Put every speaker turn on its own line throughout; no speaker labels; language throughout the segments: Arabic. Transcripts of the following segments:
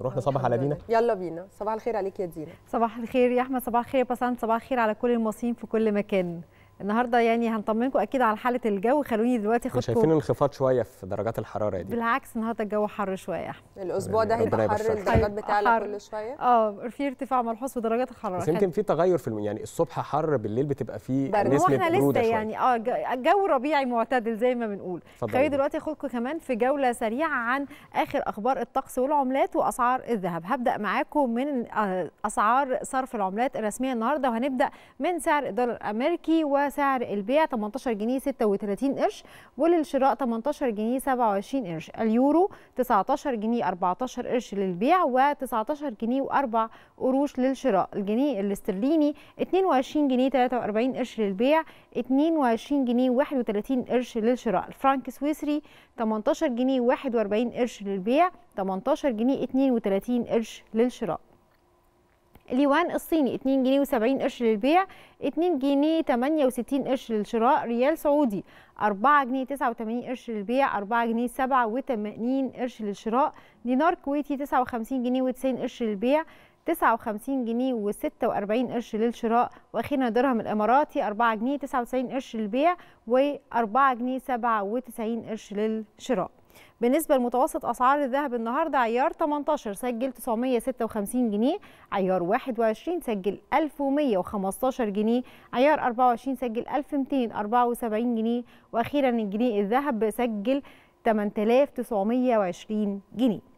نروح نصبح على دينا يلا
بينا صباح الخير عليك يا دينا صباح الخير يا احمد صباح الخير يا باسان صباح الخير على كل المصين في كل مكان النهارده يعني هنطمنكم اكيد على حاله الجو خلوني دلوقتي خدكم شايفين
انخفاض شويه في درجات الحراره دي
بالعكس النهارده الجو حر شويه احنا الاسبوع ده هيبقى حر الدرجات بتعلى كل شويه اه في ارتفاع ملحوظ في درجات الحراره بس يمكن
في تغير في الم... يعني الصبح حر بالليل بتبقى فيه برد نسبه احنا لسه يعني
اه الجو ربيعي معتدل زي ما بنقول خلوني دلوقتي اخدكم كمان في جوله سريعه عن اخر اخبار الطقس والعملات واسعار الذهب هبدا معاكم من آه، اسعار صرف العملات الرسميه النهارده وهنبدا من سعر الدولار الامريكي و سعر البيع 18 جنيه 36 قرش وللشراء 18 جنيه 27 قرش اليورو 19 جنيه 14 قرش للبيع و19 جنيه و4 قروش للشراء الجنيه الاسترليني 22 جنيه 43 قرش للبيع 22 جنيه 31 قرش للشراء الفرنك السويسري 18 جنيه 41 قرش للبيع 18 جنيه 32 قرش للشراء اليوان الصيني 2 جنيه و70 قرش للبيع 2 جنيه 68 قرش للشراء ريال سعودي 4 جنيه 89 قرش للبيع 4 جنيه 87 قرش للشراء دينار كويتي 59 جنيه و90 قرش للبيع 59 جنيه و46 قرش للشراء واخيرا درهم الاماراتي 4 جنيه 99 قرش للبيع و4 جنيه 97 قرش للشراء بالنسبه لمتوسط اسعار الذهب النهارده عيار 18 سجل 956 جنيه عيار 21 سجل 1115 جنيه عيار 24 سجل 1274 جنيه واخيرا الجنيه الذهب سجل 8920 جنيه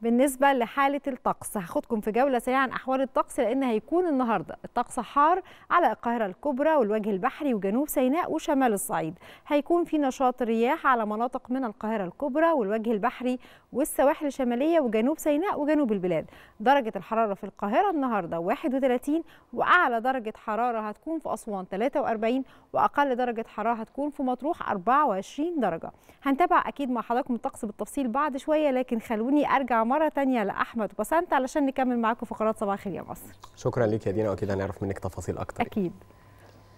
بالنسبة لحالة الطقس هاخدكم في جولة سريعة عن أحوال الطقس لأن هيكون النهاردة الطقس حار على القاهرة الكبرى والوجه البحري وجنوب سيناء وشمال الصعيد هيكون في نشاط رياح على مناطق من القاهرة الكبرى والوجه البحري والسواحل الشمالية وجنوب سيناء وجنوب البلاد درجة الحرارة في القاهرة النهاردة 31 وأعلى درجة حرارة هتكون في أسوان 43 وأقل درجة حرارة هتكون في مطروح 24 درجة هنتابع أكيد مع حضراتكم الطقس بالتفصيل بعد شوية لكن خلوني أرجع مره تانية لاحمد وسانت علشان نكمل معاكم فقرات صباح الخير يا مصر
شكرا لك يا دينا واكيد هنعرف منك تفاصيل اكتر
اكيد